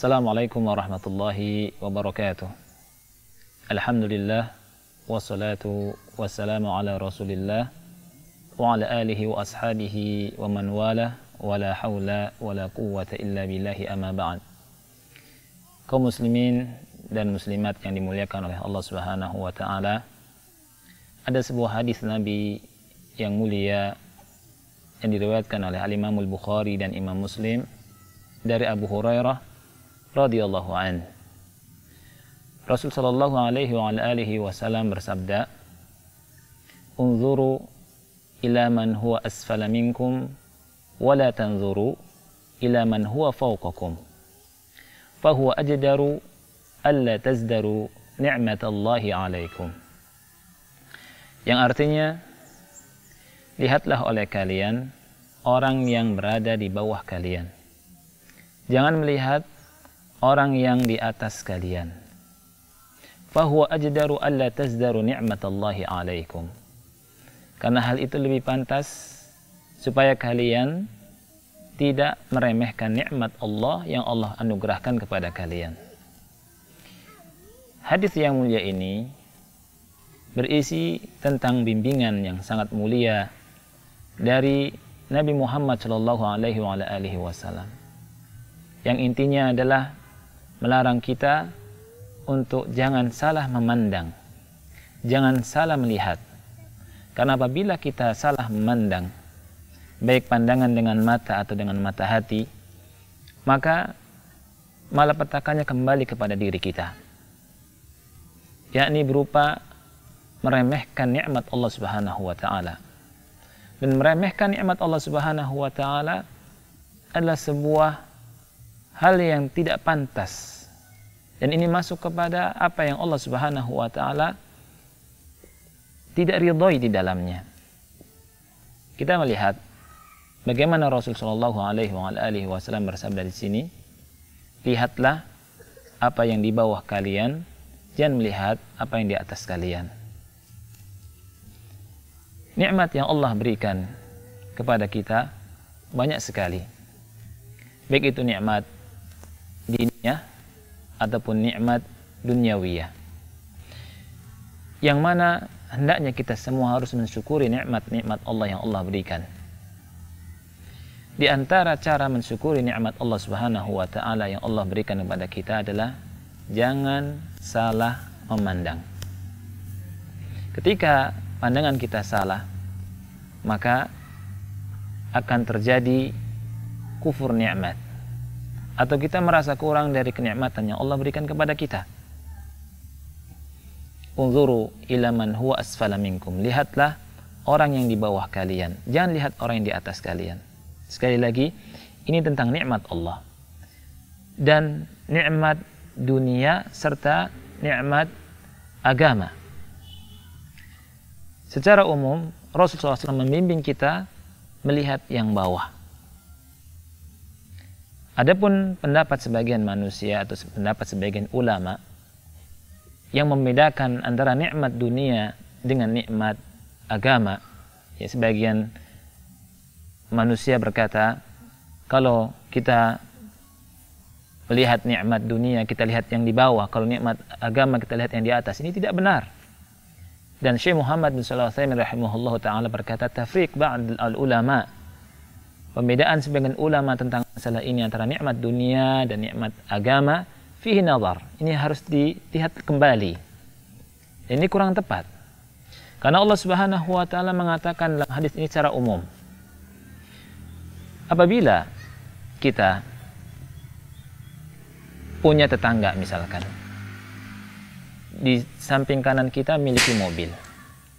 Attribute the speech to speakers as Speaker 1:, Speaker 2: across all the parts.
Speaker 1: Assalamualaikum warahmatullahi wabarakatuh. Alhamdulillah wassalatu wassalamu ala Rasulillah wa ala alihi wa ashabihi wa man wala wa la haula wa quwwata illa billahi amma ba'd. Kaum muslimin dan muslimat yang dimuliakan oleh Allah Subhanahu wa taala. Ada sebuah hadis Nabi yang mulia yang diriwayatkan oleh Al Imam Al Bukhari dan Imam Muslim dari Abu Hurairah radhiyallahu an. Rasul sallallahu alaihi wa alihi wasallam bersabda, "Unzuru ila man huwa asfala minkum wa la tanzuru ila man huwa fawqakum." Fahuwa ajdaru alla tazdaru ni'matallahi alaikum. Yang artinya, lihatlah oleh kalian orang yang berada di bawah kalian. Jangan melihat orang yang di atas kalian. Fahuwa ajdaru alla tazdaru ni'matallahi alaikum. Karena hal itu lebih pantas supaya kalian tidak meremehkan nikmat Allah yang Allah anugerahkan kepada kalian. Hadis yang mulia ini berisi tentang bimbingan yang sangat mulia dari Nabi Muhammad Shallallahu Alaihi Wasallam. Yang intinya adalah melarang kita untuk jangan salah memandang, jangan salah melihat. Karena apabila kita salah memandang, baik pandangan dengan mata atau dengan mata hati, maka malapetakannya kembali kepada diri kita. Yakni berupa meremehkan nikmat Allah Subhanahu wa taala. Dan meremehkan nikmat Allah Subhanahu wa taala adalah sebuah hal yang tidak pantas dan ini masuk kepada apa yang Allah Subhanahu wa taala tidak ridhoi di dalamnya. Kita melihat bagaimana Rasul Shallallahu alaihi wasallam bersabda di sini, "Lihatlah apa yang di bawah kalian, jangan melihat apa yang di atas kalian." Nikmat yang Allah berikan kepada kita banyak sekali. Baik itu nikmat dunia ataupun nikmat duniawiyah. Yang mana hendaknya kita semua harus mensyukuri nikmat-nikmat Allah yang Allah berikan. Di antara cara mensyukuri nikmat Allah Subhanahu wa taala yang Allah berikan kepada kita adalah jangan salah memandang. Ketika pandangan kita salah, maka akan terjadi kufur nikmat atau kita merasa kurang dari kenikmatan yang Allah berikan kepada kita. Unzuru ila man huwa asfala minkum. Lihatlah orang yang di bawah kalian. Jangan lihat orang yang di atas kalian. Sekali lagi, ini tentang nikmat Allah. Dan nikmat dunia serta nikmat agama. Secara umum, Rasulullah SAW membimbing kita melihat yang bawah Adapun pendapat sebagian manusia atau pendapat sebagian ulama yang membedakan antara nikmat dunia dengan nikmat agama, ya sebagian manusia berkata, kalau kita melihat nikmat dunia kita lihat yang di bawah, kalau nikmat agama kita lihat yang di atas. Ini tidak benar. Dan Syekh Muhammad bin Shalih Al taala berkata, "Tafriq ba'd al-ulama' Pembedaan sebagian ulama tentang masalah ini antara nikmat dunia dan nikmat agama fihi nazar. Ini harus dilihat kembali. Ini kurang tepat. Karena Allah Subhanahu wa taala mengatakan dalam hadis ini secara umum. Apabila kita punya tetangga misalkan di samping kanan kita miliki mobil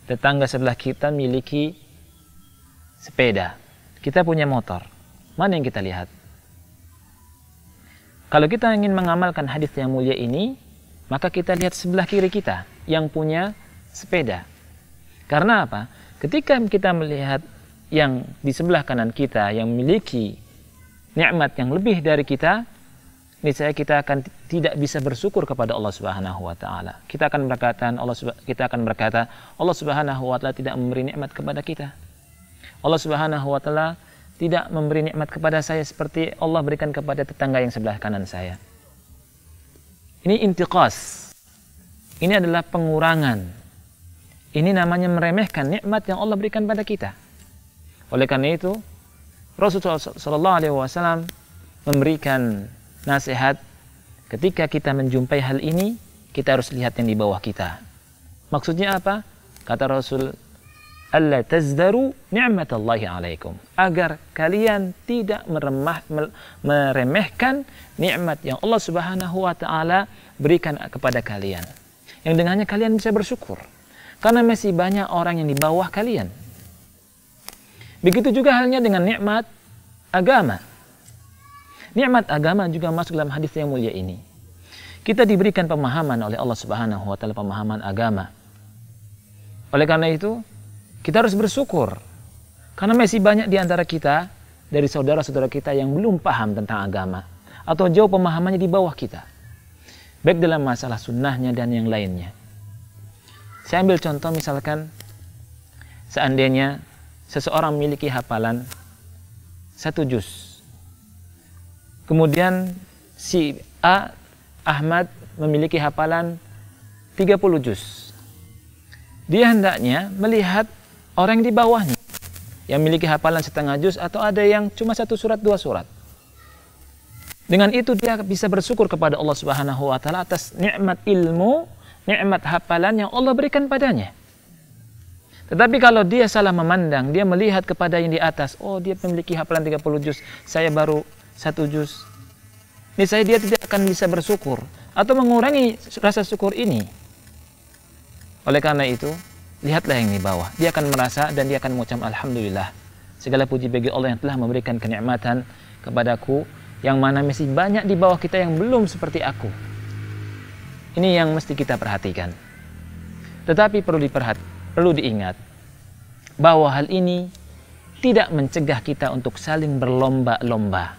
Speaker 1: tetangga sebelah kita miliki sepeda kita punya motor. Mana yang kita lihat? Kalau kita ingin mengamalkan hadis yang mulia ini, maka kita lihat sebelah kiri kita yang punya sepeda. Karena apa? Ketika kita melihat yang di sebelah kanan kita yang memiliki nikmat yang lebih dari kita, niscaya kita akan tidak bisa bersyukur kepada Allah Subhanahu wa taala. Kita akan berkata Allah kita akan berkata Allah Subhanahu wa taala tidak memberi nikmat kepada kita. Allah Subhanahu wa taala tidak memberi nikmat kepada saya seperti Allah berikan kepada tetangga yang sebelah kanan saya. Ini intiqas. Ini adalah pengurangan. Ini namanya meremehkan nikmat yang Allah berikan pada kita. Oleh karena itu, Rasulullah Shallallahu Alaihi Wasallam memberikan nasihat ketika kita menjumpai hal ini, kita harus lihat yang di bawah kita. Maksudnya apa? Kata Rasul Allah tazdaru ni'matallahi alaikum agar kalian tidak meremah, meremehkan nikmat yang Allah Subhanahu wa taala berikan kepada kalian yang dengannya kalian bisa bersyukur karena masih banyak orang yang di bawah kalian begitu juga halnya dengan nikmat agama nikmat agama juga masuk dalam hadis yang mulia ini kita diberikan pemahaman oleh Allah Subhanahu wa taala pemahaman agama oleh karena itu kita harus bersyukur. Karena masih banyak di antara kita, dari saudara-saudara kita yang belum paham tentang agama. Atau jauh pemahamannya di bawah kita. Baik dalam masalah sunnahnya dan yang lainnya. Saya ambil contoh misalkan, seandainya seseorang memiliki hafalan satu juz. Kemudian si A, Ahmad, memiliki hafalan 30 juz. Dia hendaknya melihat orang yang di bawahnya yang memiliki hafalan setengah juz atau ada yang cuma satu surat dua surat. Dengan itu dia bisa bersyukur kepada Allah Subhanahu wa taala atas nikmat ilmu, nikmat hafalan yang Allah berikan padanya. Tetapi kalau dia salah memandang, dia melihat kepada yang di atas, oh dia memiliki hafalan 30 juz, saya baru satu juz. Ini saya dia tidak akan bisa bersyukur atau mengurangi rasa syukur ini. Oleh karena itu, lihatlah yang di bawah. Dia akan merasa dan dia akan mengucap Alhamdulillah. Segala puji bagi Allah yang telah memberikan kenikmatan kepadaku yang mana masih banyak di bawah kita yang belum seperti aku. Ini yang mesti kita perhatikan. Tetapi perlu diperhat, perlu diingat bahwa hal ini tidak mencegah kita untuk saling berlomba-lomba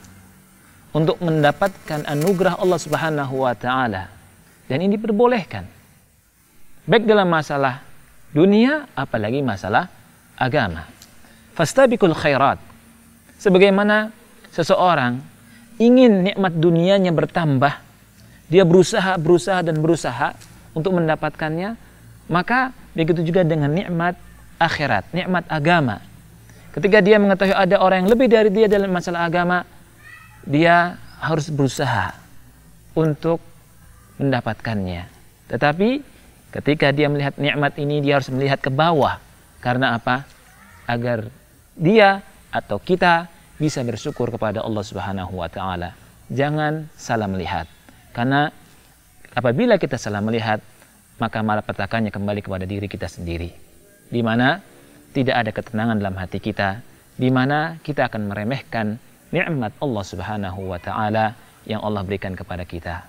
Speaker 1: untuk mendapatkan anugerah Allah Subhanahu wa taala. Dan ini diperbolehkan. Baik dalam masalah dunia apalagi masalah agama. Fastabiqul khairat. Sebagaimana seseorang ingin nikmat dunianya bertambah, dia berusaha, berusaha dan berusaha untuk mendapatkannya, maka begitu juga dengan nikmat akhirat, nikmat agama. Ketika dia mengetahui ada orang yang lebih dari dia dalam masalah agama, dia harus berusaha untuk mendapatkannya. Tetapi Ketika dia melihat nikmat ini, dia harus melihat ke bawah. Karena apa? Agar dia atau kita bisa bersyukur kepada Allah Subhanahu wa taala. Jangan salah melihat. Karena apabila kita salah melihat, maka petakannya kembali kepada diri kita sendiri. Di mana tidak ada ketenangan dalam hati kita, di mana kita akan meremehkan nikmat Allah Subhanahu wa taala yang Allah berikan kepada kita.